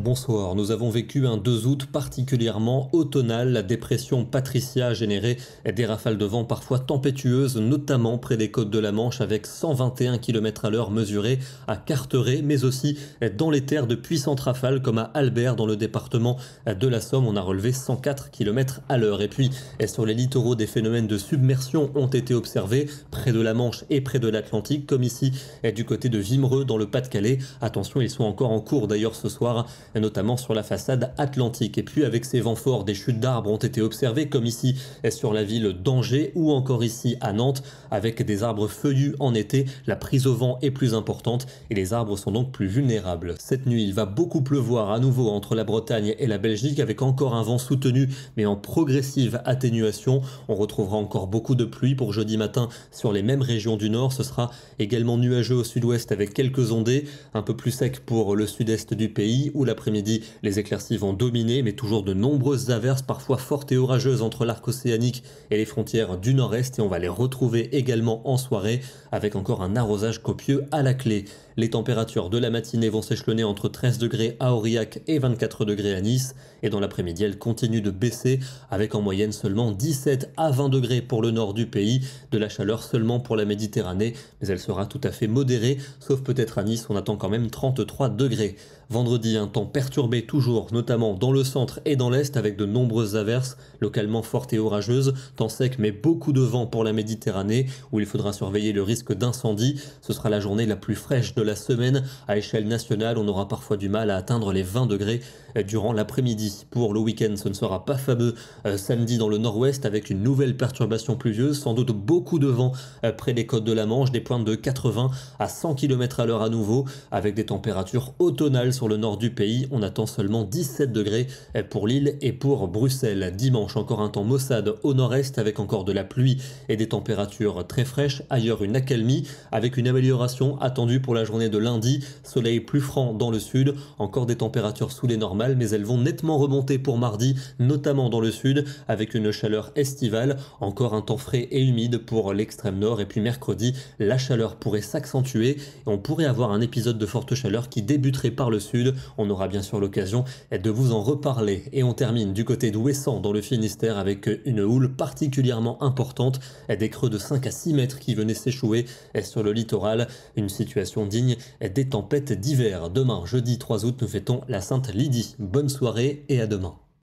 Bonsoir, nous avons vécu un 2 août particulièrement automnal. La dépression Patricia a généré des rafales de vent parfois tempétueuses, notamment près des côtes de la Manche avec 121 km à l'heure mesurés à Carteret, mais aussi dans les terres de puissantes rafales comme à Albert dans le département de la Somme. On a relevé 104 km à l'heure. Et puis sur les littoraux, des phénomènes de submersion ont été observés près de la Manche et près de l'Atlantique, comme ici du côté de Vimereux dans le Pas-de-Calais. Attention, ils sont encore en cours d'ailleurs ce soir notamment sur la façade atlantique. Et puis avec ces vents forts, des chutes d'arbres ont été observées, comme ici sur la ville d'Angers ou encore ici à Nantes, avec des arbres feuillus en été. La prise au vent est plus importante et les arbres sont donc plus vulnérables. Cette nuit, il va beaucoup pleuvoir à nouveau entre la Bretagne et la Belgique, avec encore un vent soutenu, mais en progressive atténuation. On retrouvera encore beaucoup de pluie pour jeudi matin sur les mêmes régions du nord. Ce sera également nuageux au sud-ouest avec quelques ondées, un peu plus sec pour le sud-est du pays où la après midi les éclaircies vont dominer, mais toujours de nombreuses averses, parfois fortes et orageuses entre l'arc océanique et les frontières du nord-est, et on va les retrouver également en soirée, avec encore un arrosage copieux à la clé. Les températures de la matinée vont s'échelonner entre 13 degrés à Aurillac et 24 degrés à Nice, et dans l'après-midi, elles continuent de baisser, avec en moyenne seulement 17 à 20 degrés pour le nord du pays, de la chaleur seulement pour la Méditerranée, mais elle sera tout à fait modérée, sauf peut-être à Nice, on attend quand même 33 degrés. Vendredi, un temps perturbé toujours, notamment dans le centre et dans l'est avec de nombreuses averses, localement fortes et orageuses, temps sec mais beaucoup de vent pour la Méditerranée, où il faudra surveiller le risque d'incendie. Ce sera la journée la plus fraîche de la semaine. À échelle nationale, on aura parfois du mal à atteindre les 20 degrés euh, durant l'après-midi. Pour le week-end, ce ne sera pas fameux. Euh, samedi dans le nord-ouest avec une nouvelle perturbation pluvieuse, sans doute beaucoup de vent euh, près des côtes de la Manche, des pointes de 80 à 100 km à l'heure à nouveau, avec des températures automnales sur le nord du pays on attend seulement 17 degrés eh, pour Lille et pour Bruxelles. Dimanche, encore un temps maussade au nord-est avec encore de la pluie et des températures très fraîches. Ailleurs, une accalmie avec une amélioration attendue pour la journée de lundi. Soleil plus franc dans le sud. Encore des températures sous les normales, mais elles vont nettement remonter pour mardi, notamment dans le sud, avec une chaleur estivale. Encore un temps frais et humide pour l'extrême nord. Et puis mercredi, la chaleur pourrait s'accentuer et on pourrait avoir un épisode de forte chaleur qui débuterait par le sud. On aura bien sûr l'occasion est de vous en reparler. Et on termine du côté d'Ouessant dans le Finistère avec une houle particulièrement importante, et des creux de 5 à 6 mètres qui venaient s'échouer sur le littoral, une situation digne des tempêtes d'hiver. Demain, jeudi 3 août, nous fêtons la Sainte Lydie. Bonne soirée et à demain.